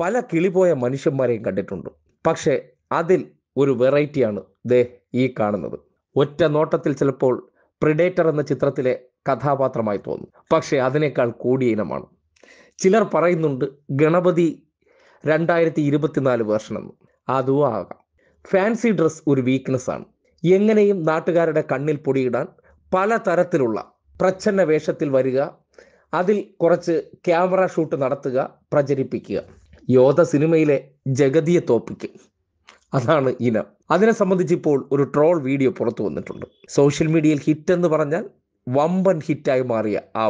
പല കിളിപോയ മനുഷ്യന്മാരെയും കണ്ടിട്ടുണ്ട് പക്ഷേ അതിൽ ഒരു വെറൈറ്റിയാണ് ദേ ഈ കാണുന്നത് ഒറ്റ നോട്ടത്തിൽ ചിലപ്പോൾ പ്രിഡേറ്റർ എന്ന ചിത്രത്തിലെ കഥാപാത്രമായി തോന്നും പക്ഷേ അതിനേക്കാൾ കൂടിയ ഇനമാണ് ചിലർ പറയുന്നുണ്ട് ഗണപതി രണ്ടായിരത്തി ഇരുപത്തിനാല് വേർഷൻ എന്ന് അതും ആകാം ഫാൻസി ഡ്രസ് ഒരു വീക്ക്നെസ് ആണ് എങ്ങനെയും നാട്ടുകാരുടെ കണ്ണിൽ പൊടിയിടാൻ പല തരത്തിലുള്ള പ്രച്ഛന്ന വേഷത്തിൽ വരിക അതിൽ കുറച്ച് ക്യാമറ ഷൂട്ട് നടത്തുക പ്രചരിപ്പിക്കുക യോധ സിനിമയിലെ ജഗതിയ തോപ്പിക്ക് അതാണ് ഇനം അതിനെ സംബന്ധിച്ച് ഇപ്പോൾ ഒരു ട്രോൾ വീഡിയോ പുറത്തു വന്നിട്ടുണ്ട് സോഷ്യൽ മീഡിയയിൽ ഹിറ്റ് എന്ന് പറഞ്ഞാൽ വമ്പൻ ഹിറ്റായി മാറിയ ആ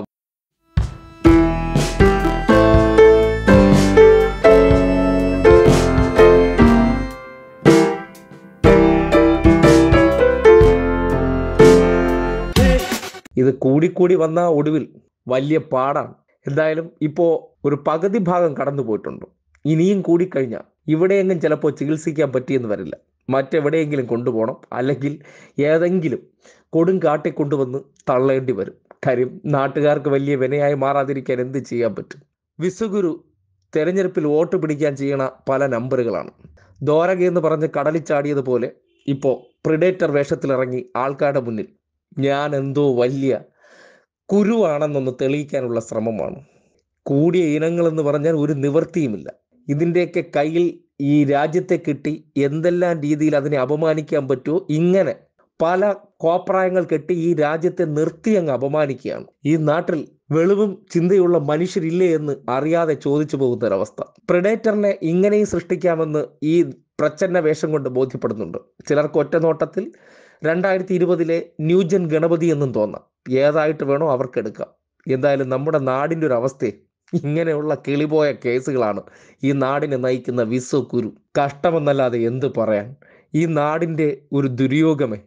ഇത് കൂടിക്കൂടി വന്ന ഒടുവിൽ വലിയ പാടാണ് എന്തായാലും ഇപ്പോൾ ഒരു പകുതി ഭാഗം കടന്നു പോയിട്ടുണ്ട് ഇനിയും കൂടിക്കഴിഞ്ഞാൽ ഇവിടെയെങ്കിലും ചിലപ്പോൾ ചികിത്സിക്കാൻ പറ്റിയെന്ന് വരില്ല മറ്റെവിടെയെങ്കിലും കൊണ്ടുപോകണം അല്ലെങ്കിൽ ഏതെങ്കിലും കാട്ടി കൊണ്ടുവന്ന് തള്ളേണ്ടി വരും കാര്യം നാട്ടുകാർക്ക് വലിയ വിനയായി മാറാതിരിക്കാൻ എന്ത് ചെയ്യാൻ പറ്റും വിസുഗുരു തെരഞ്ഞെടുപ്പിൽ വോട്ട് പിടിക്കാൻ ചെയ്യണ പല നമ്പറുകളാണ് ദ്വാരക എന്ന് പറഞ്ഞ് കടലിച്ചാടിയതുപോലെ ചാടിയതുപോലെ ഇപ്പോൾ പ്രിഡേറ്റർ വേഷത്തിലിറങ്ങി ആൾക്കാരുടെ മുന്നിൽ ഞാൻ എന്തോ വലിയ കുരുവാണെന്നൊന്ന് തെളിയിക്കാനുള്ള ശ്രമമാണ് കൂടിയ ഇനങ്ങളെന്ന് പറഞ്ഞാൽ ഒരു നിവൃത്തിയുമില്ല ഇതിൻ്റെയൊക്കെ കയ്യിൽ ഈ രാജ്യത്തെ കിട്ടി എന്തെല്ലാം രീതിയിൽ അതിനെ അപമാനിക്കാൻ പറ്റുമോ ഇങ്ങനെ പല കോപ്രായങ്ങൾ കെട്ടി ഈ രാജ്യത്തെ നിർത്തി അങ്ങ് അപമാനിക്കുകയാണ് ഈ നാട്ടിൽ വെളിവും ചിന്തയുള്ള മനുഷ്യരില്ലേ എന്ന് അറിയാതെ ചോദിച്ചു പോകുന്ന ഒരവസ്ഥ പ്രിഡേറ്ററിനെ ഇങ്ങനെയും സൃഷ്ടിക്കാമെന്ന് ഈ പ്രച്ഛന്ന വേഷം കൊണ്ട് ബോധ്യപ്പെടുന്നുണ്ട് ചിലർക്ക് ഒറ്റ നോട്ടത്തിൽ രണ്ടായിരത്തി ഇരുപതിലെ ന്യൂജൻ ഗണപതി എന്നും തോന്നാം ഏതായിട്ട് വേണോ അവർക്കെടുക്കാം എന്തായാലും നമ്മുടെ നാടിൻ്റെ ഒരു അവസ്ഥയെ ഇങ്ങനെയുള്ള കിളിപോയ കേസുകളാണ് ഈ നാടിനെ നയിക്കുന്ന വിശ്വക്കുരു കഷ്ടമെന്നല്ലാതെ എന്ത് പറയാൻ ഈ നാടിൻ്റെ ഒരു ദുര്യോഗമേ